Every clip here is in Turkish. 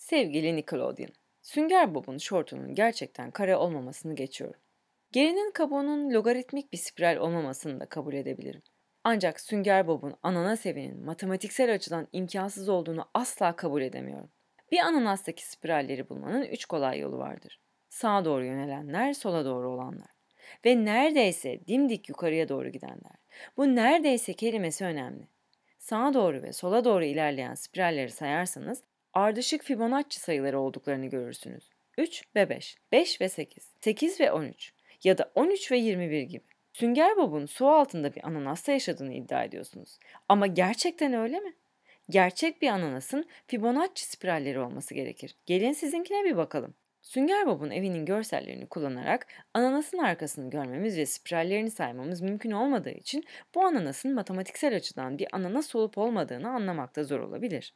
Sevgili Nickelodeon, Sünger Bob'un şortunun gerçekten kare olmamasını geçiyorum. Gerinin kabuğunun logaritmik bir spiral olmamasını da kabul edebilirim. Ancak Sünger Bob'un ananas evinin matematiksel açıdan imkansız olduğunu asla kabul edemiyorum. Bir ananastaki spiralleri bulmanın üç kolay yolu vardır. Sağa doğru yönelenler, sola doğru olanlar. Ve neredeyse dimdik yukarıya doğru gidenler. Bu neredeyse kelimesi önemli. Sağa doğru ve sola doğru ilerleyen spiralleri sayarsanız ardışık Fibonacci sayıları olduklarını görürsünüz. 3 ve 5, 5 ve 8, 8 ve 13 ya da 13 ve 21 gibi. Sünger Bob'un su altında bir ananasta yaşadığını iddia ediyorsunuz. Ama gerçekten öyle mi? Gerçek bir ananasın Fibonacci spiralleri olması gerekir. Gelin sizinkine bir bakalım. Sünger Bob'un evinin görsellerini kullanarak ananasın arkasını görmemiz ve spirallerini saymamız mümkün olmadığı için bu ananasın matematiksel açıdan bir ananas olup olmadığını anlamakta zor olabilir.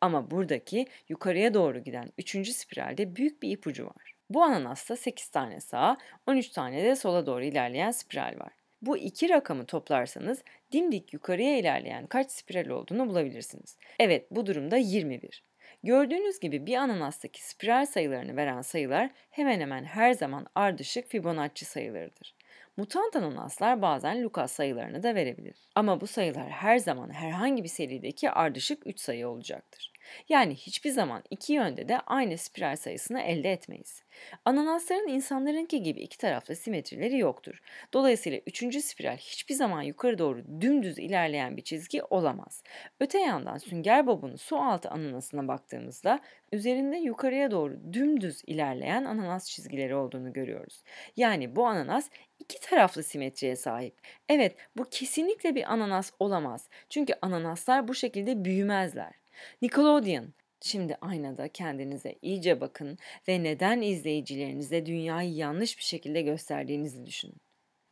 Ama buradaki yukarıya doğru giden 3. spiralde büyük bir ipucu var. Bu ananasta 8 tane sağa, 13 tane de sola doğru ilerleyen spiral var. Bu iki rakamı toplarsanız dimdik yukarıya ilerleyen kaç spiral olduğunu bulabilirsiniz. Evet bu durumda 21. Gördüğünüz gibi bir ananastaki spiral sayılarını veren sayılar hemen hemen her zaman ardışık Fibonacci sayılarıdır. Mutant ananaslar bazen Lucas sayılarını da verebilir. Ama bu sayılar her zaman herhangi bir serideki ardışık 3 sayı olacaktır. Yani hiçbir zaman iki yönde de aynı spiral sayısını elde etmeyiz. Ananasların insanlarınki gibi iki taraflı simetrileri yoktur. Dolayısıyla üçüncü spiral hiçbir zaman yukarı doğru dümdüz ilerleyen bir çizgi olamaz. Öte yandan sünger babunun su altı ananasına baktığımızda üzerinde yukarıya doğru dümdüz ilerleyen ananas çizgileri olduğunu görüyoruz. Yani bu ananas iki taraflı simetriye sahip. Evet bu kesinlikle bir ananas olamaz. Çünkü ananaslar bu şekilde büyümezler. Nickelodeon. Şimdi aynada kendinize iyice bakın ve neden izleyicilerinize dünyayı yanlış bir şekilde gösterdiğinizi düşünün.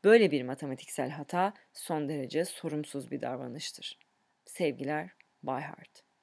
Böyle bir matematiksel hata son derece sorumsuz bir davranıştır. Sevgiler, Bay Hart.